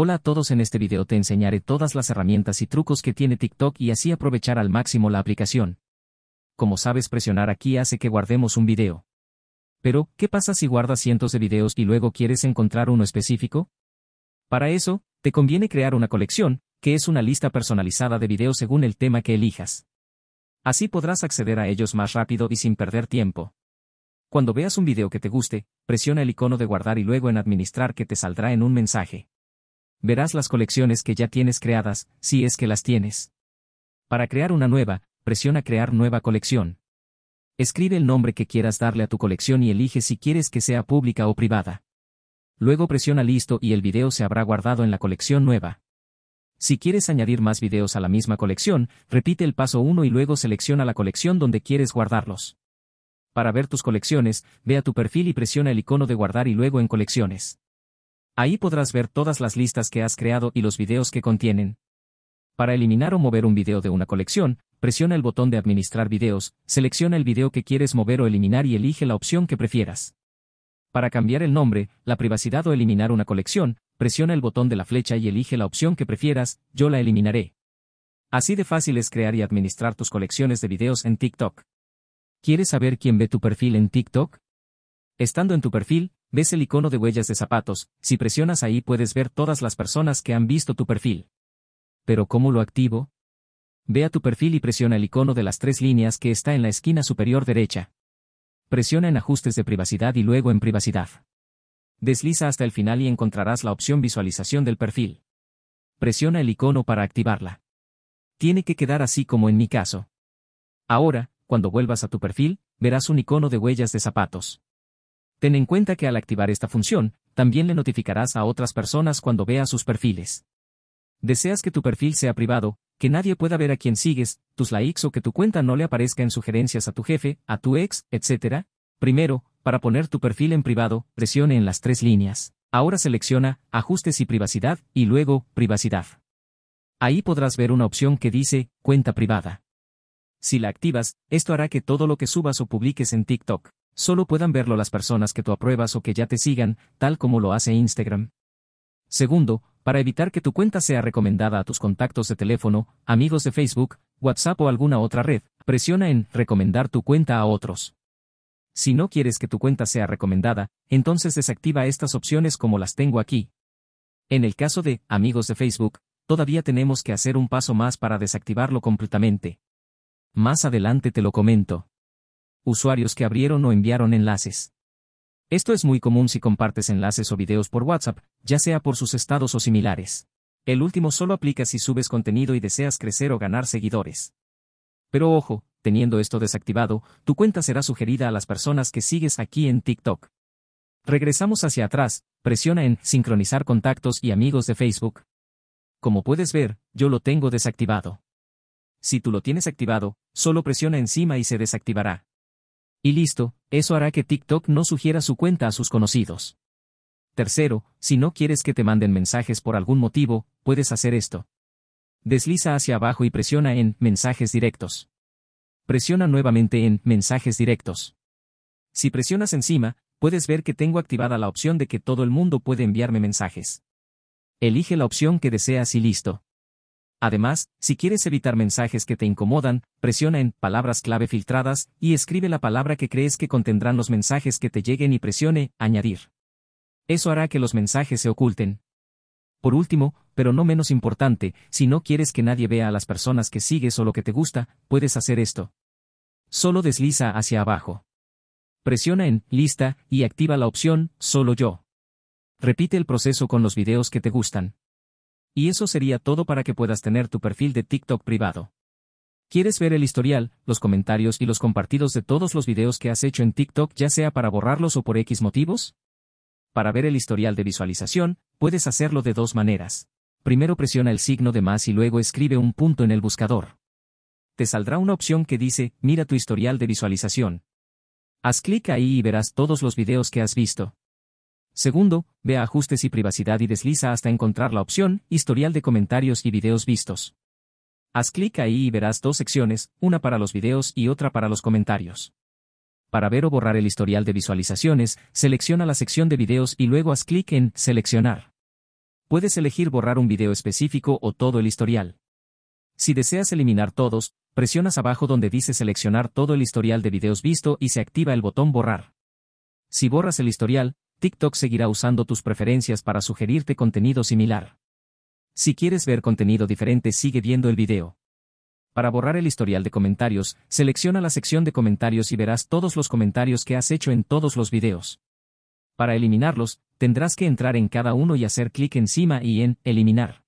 Hola a todos en este video te enseñaré todas las herramientas y trucos que tiene TikTok y así aprovechar al máximo la aplicación. Como sabes presionar aquí hace que guardemos un video. Pero, ¿qué pasa si guardas cientos de videos y luego quieres encontrar uno específico? Para eso, te conviene crear una colección, que es una lista personalizada de videos según el tema que elijas. Así podrás acceder a ellos más rápido y sin perder tiempo. Cuando veas un video que te guste, presiona el icono de guardar y luego en administrar que te saldrá en un mensaje. Verás las colecciones que ya tienes creadas, si es que las tienes. Para crear una nueva, presiona Crear nueva colección. Escribe el nombre que quieras darle a tu colección y elige si quieres que sea pública o privada. Luego presiona Listo y el video se habrá guardado en la colección nueva. Si quieres añadir más videos a la misma colección, repite el paso 1 y luego selecciona la colección donde quieres guardarlos. Para ver tus colecciones, ve a tu perfil y presiona el icono de guardar y luego en colecciones. Ahí podrás ver todas las listas que has creado y los videos que contienen. Para eliminar o mover un video de una colección, presiona el botón de Administrar videos, selecciona el video que quieres mover o eliminar y elige la opción que prefieras. Para cambiar el nombre, la privacidad o eliminar una colección, presiona el botón de la flecha y elige la opción que prefieras, yo la eliminaré. Así de fácil es crear y administrar tus colecciones de videos en TikTok. ¿Quieres saber quién ve tu perfil en TikTok? Estando en tu perfil, ves el icono de huellas de zapatos, si presionas ahí puedes ver todas las personas que han visto tu perfil. Pero ¿cómo lo activo? Ve a tu perfil y presiona el icono de las tres líneas que está en la esquina superior derecha. Presiona en Ajustes de privacidad y luego en Privacidad. Desliza hasta el final y encontrarás la opción Visualización del perfil. Presiona el icono para activarla. Tiene que quedar así como en mi caso. Ahora, cuando vuelvas a tu perfil, verás un icono de huellas de zapatos. Ten en cuenta que al activar esta función, también le notificarás a otras personas cuando vea sus perfiles. Deseas que tu perfil sea privado, que nadie pueda ver a quién sigues, tus likes o que tu cuenta no le aparezca en sugerencias a tu jefe, a tu ex, etc. Primero, para poner tu perfil en privado, presione en las tres líneas. Ahora selecciona Ajustes y Privacidad y luego Privacidad. Ahí podrás ver una opción que dice Cuenta privada. Si la activas, esto hará que todo lo que subas o publiques en TikTok, solo puedan verlo las personas que tú apruebas o que ya te sigan, tal como lo hace Instagram. Segundo, para evitar que tu cuenta sea recomendada a tus contactos de teléfono, amigos de Facebook, WhatsApp o alguna otra red, presiona en Recomendar tu cuenta a otros. Si no quieres que tu cuenta sea recomendada, entonces desactiva estas opciones como las tengo aquí. En el caso de amigos de Facebook, todavía tenemos que hacer un paso más para desactivarlo completamente. Más adelante te lo comento usuarios que abrieron o enviaron enlaces. Esto es muy común si compartes enlaces o videos por WhatsApp, ya sea por sus estados o similares. El último solo aplica si subes contenido y deseas crecer o ganar seguidores. Pero ojo, teniendo esto desactivado, tu cuenta será sugerida a las personas que sigues aquí en TikTok. Regresamos hacia atrás, presiona en Sincronizar contactos y amigos de Facebook. Como puedes ver, yo lo tengo desactivado. Si tú lo tienes activado, solo presiona encima y se desactivará. Y listo, eso hará que TikTok no sugiera su cuenta a sus conocidos. Tercero, si no quieres que te manden mensajes por algún motivo, puedes hacer esto. Desliza hacia abajo y presiona en Mensajes directos. Presiona nuevamente en Mensajes directos. Si presionas encima, puedes ver que tengo activada la opción de que todo el mundo puede enviarme mensajes. Elige la opción que deseas y listo. Además, si quieres evitar mensajes que te incomodan, presiona en palabras clave filtradas y escribe la palabra que crees que contendrán los mensajes que te lleguen y presione añadir. Eso hará que los mensajes se oculten. Por último, pero no menos importante, si no quieres que nadie vea a las personas que sigues o lo que te gusta, puedes hacer esto. Solo desliza hacia abajo. Presiona en Lista y activa la opción Solo yo. Repite el proceso con los videos que te gustan. Y eso sería todo para que puedas tener tu perfil de TikTok privado. ¿Quieres ver el historial, los comentarios y los compartidos de todos los videos que has hecho en TikTok ya sea para borrarlos o por X motivos? Para ver el historial de visualización, puedes hacerlo de dos maneras. Primero presiona el signo de más y luego escribe un punto en el buscador. Te saldrá una opción que dice, mira tu historial de visualización. Haz clic ahí y verás todos los videos que has visto. Segundo, ve a ajustes y privacidad y desliza hasta encontrar la opción, historial de comentarios y videos vistos. Haz clic ahí y verás dos secciones, una para los videos y otra para los comentarios. Para ver o borrar el historial de visualizaciones, selecciona la sección de videos y luego haz clic en Seleccionar. Puedes elegir borrar un video específico o todo el historial. Si deseas eliminar todos, presionas abajo donde dice Seleccionar todo el historial de videos visto y se activa el botón Borrar. Si borras el historial, TikTok seguirá usando tus preferencias para sugerirte contenido similar. Si quieres ver contenido diferente sigue viendo el video. Para borrar el historial de comentarios, selecciona la sección de comentarios y verás todos los comentarios que has hecho en todos los videos. Para eliminarlos, tendrás que entrar en cada uno y hacer clic encima y en Eliminar.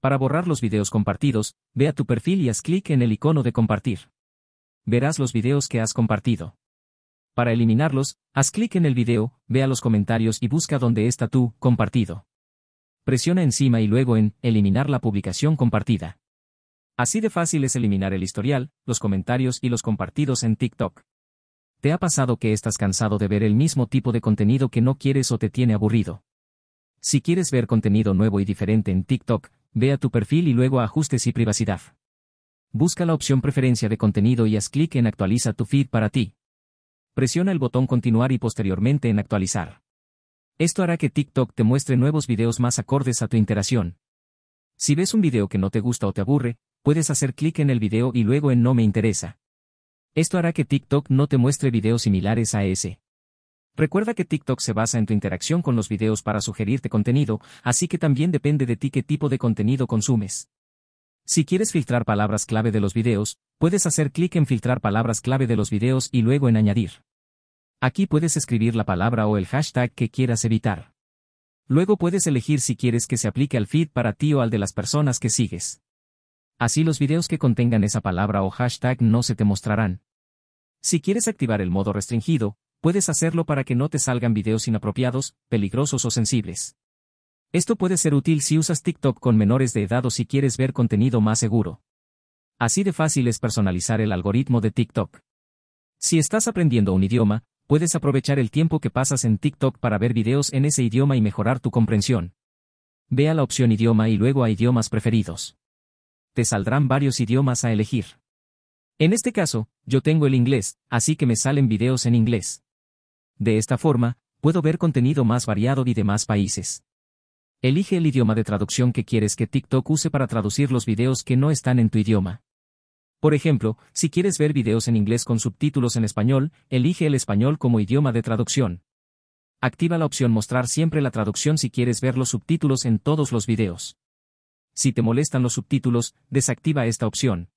Para borrar los videos compartidos, ve a tu perfil y haz clic en el icono de compartir. Verás los videos que has compartido. Para eliminarlos, haz clic en el video, ve a los comentarios y busca dónde está tu compartido. Presiona encima y luego en eliminar la publicación compartida. Así de fácil es eliminar el historial, los comentarios y los compartidos en TikTok. ¿Te ha pasado que estás cansado de ver el mismo tipo de contenido que no quieres o te tiene aburrido? Si quieres ver contenido nuevo y diferente en TikTok, ve a tu perfil y luego a ajustes y privacidad. Busca la opción preferencia de contenido y haz clic en actualiza tu feed para ti. Presiona el botón continuar y posteriormente en actualizar. Esto hará que TikTok te muestre nuevos videos más acordes a tu interacción. Si ves un video que no te gusta o te aburre, puedes hacer clic en el video y luego en no me interesa. Esto hará que TikTok no te muestre videos similares a ese. Recuerda que TikTok se basa en tu interacción con los videos para sugerirte contenido, así que también depende de ti qué tipo de contenido consumes. Si quieres filtrar palabras clave de los videos, puedes hacer clic en filtrar palabras clave de los videos y luego en añadir. Aquí puedes escribir la palabra o el hashtag que quieras evitar. Luego puedes elegir si quieres que se aplique al feed para ti o al de las personas que sigues. Así los videos que contengan esa palabra o hashtag no se te mostrarán. Si quieres activar el modo restringido, puedes hacerlo para que no te salgan videos inapropiados, peligrosos o sensibles. Esto puede ser útil si usas TikTok con menores de edad o si quieres ver contenido más seguro. Así de fácil es personalizar el algoritmo de TikTok. Si estás aprendiendo un idioma, puedes aprovechar el tiempo que pasas en TikTok para ver videos en ese idioma y mejorar tu comprensión. Ve a la opción idioma y luego a idiomas preferidos. Te saldrán varios idiomas a elegir. En este caso, yo tengo el inglés, así que me salen videos en inglés. De esta forma, puedo ver contenido más variado y de más países. Elige el idioma de traducción que quieres que TikTok use para traducir los videos que no están en tu idioma. Por ejemplo, si quieres ver videos en inglés con subtítulos en español, elige el español como idioma de traducción. Activa la opción Mostrar siempre la traducción si quieres ver los subtítulos en todos los videos. Si te molestan los subtítulos, desactiva esta opción.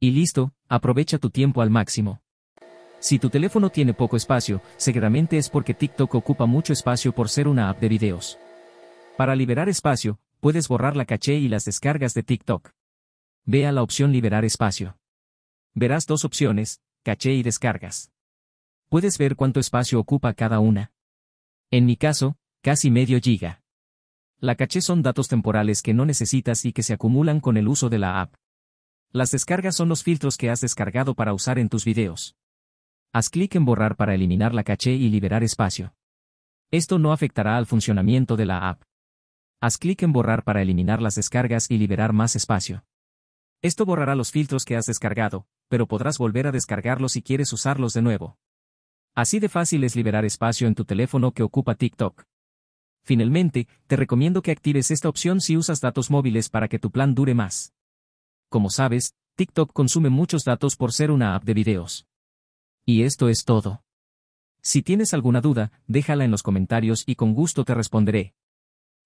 Y listo, aprovecha tu tiempo al máximo. Si tu teléfono tiene poco espacio, seguramente es porque TikTok ocupa mucho espacio por ser una app de videos. Para liberar espacio, puedes borrar la caché y las descargas de TikTok. Ve a la opción Liberar espacio. Verás dos opciones, caché y descargas. Puedes ver cuánto espacio ocupa cada una. En mi caso, casi medio giga. La caché son datos temporales que no necesitas y que se acumulan con el uso de la app. Las descargas son los filtros que has descargado para usar en tus videos. Haz clic en borrar para eliminar la caché y liberar espacio. Esto no afectará al funcionamiento de la app. Haz clic en borrar para eliminar las descargas y liberar más espacio. Esto borrará los filtros que has descargado, pero podrás volver a descargarlos si quieres usarlos de nuevo. Así de fácil es liberar espacio en tu teléfono que ocupa TikTok. Finalmente, te recomiendo que actives esta opción si usas datos móviles para que tu plan dure más. Como sabes, TikTok consume muchos datos por ser una app de videos. Y esto es todo. Si tienes alguna duda, déjala en los comentarios y con gusto te responderé.